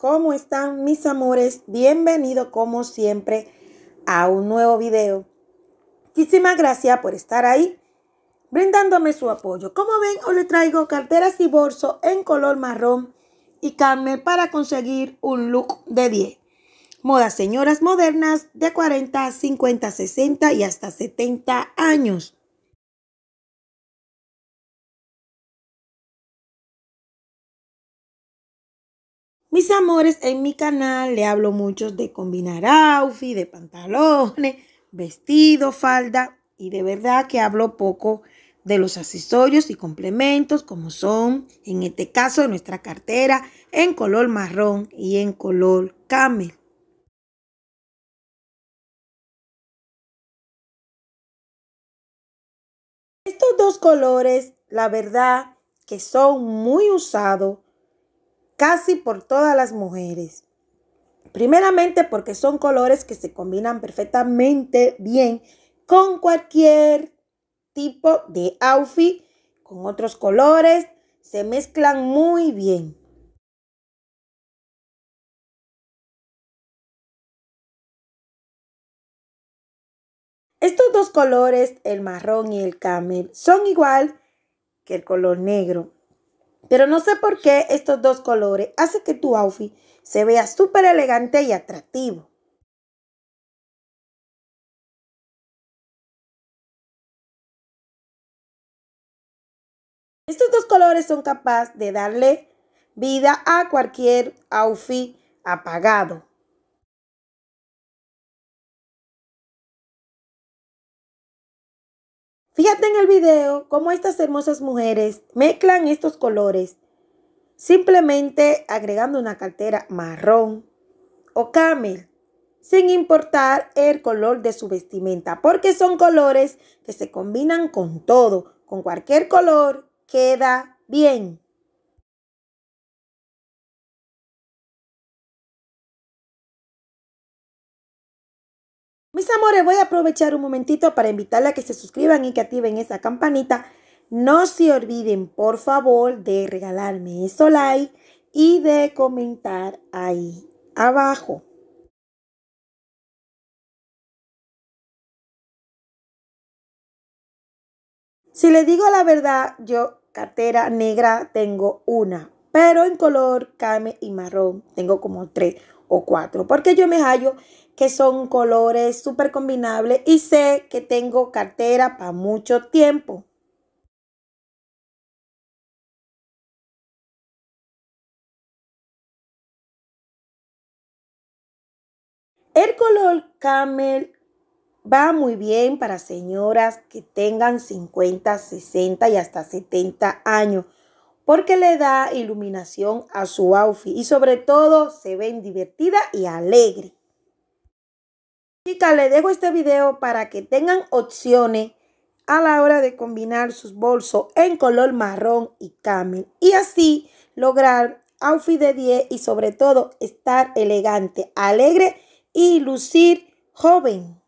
¿Cómo están mis amores? Bienvenido como siempre a un nuevo video. Muchísimas gracias por estar ahí brindándome su apoyo. Como ven, hoy le traigo carteras y bolso en color marrón y carne para conseguir un look de 10. Modas señoras modernas de 40, 50, 60 y hasta 70 años. Mis amores, en mi canal le hablo mucho de combinar outfit, de pantalones, vestido, falda y de verdad que hablo poco de los accesorios y complementos como son, en este caso, nuestra cartera en color marrón y en color camel. Estos dos colores, la verdad que son muy usados casi por todas las mujeres. Primeramente porque son colores que se combinan perfectamente bien con cualquier tipo de outfit, con otros colores, se mezclan muy bien. Estos dos colores, el marrón y el camel, son igual que el color negro. Pero no sé por qué estos dos colores hacen que tu outfit se vea súper elegante y atractivo. Estos dos colores son capaces de darle vida a cualquier outfit apagado. Fíjate en el video cómo estas hermosas mujeres mezclan estos colores simplemente agregando una cartera marrón o camel sin importar el color de su vestimenta, porque son colores que se combinan con todo, con cualquier color queda bien. Mis amores, voy a aprovechar un momentito para invitarle a que se suscriban y que activen esa campanita. No se olviden, por favor, de regalarme eso like y de comentar ahí abajo. Si le digo la verdad, yo cartera negra tengo una, pero en color carne y marrón tengo como tres o cuatro, porque yo me hallo que son colores súper combinables y sé que tengo cartera para mucho tiempo. El color camel va muy bien para señoras que tengan 50, 60 y hasta 70 años porque le da iluminación a su outfit y sobre todo se ven divertida y alegre. Chicas, les dejo este video para que tengan opciones a la hora de combinar sus bolsos en color marrón y camel y así lograr outfit de 10 y sobre todo estar elegante, alegre y lucir joven.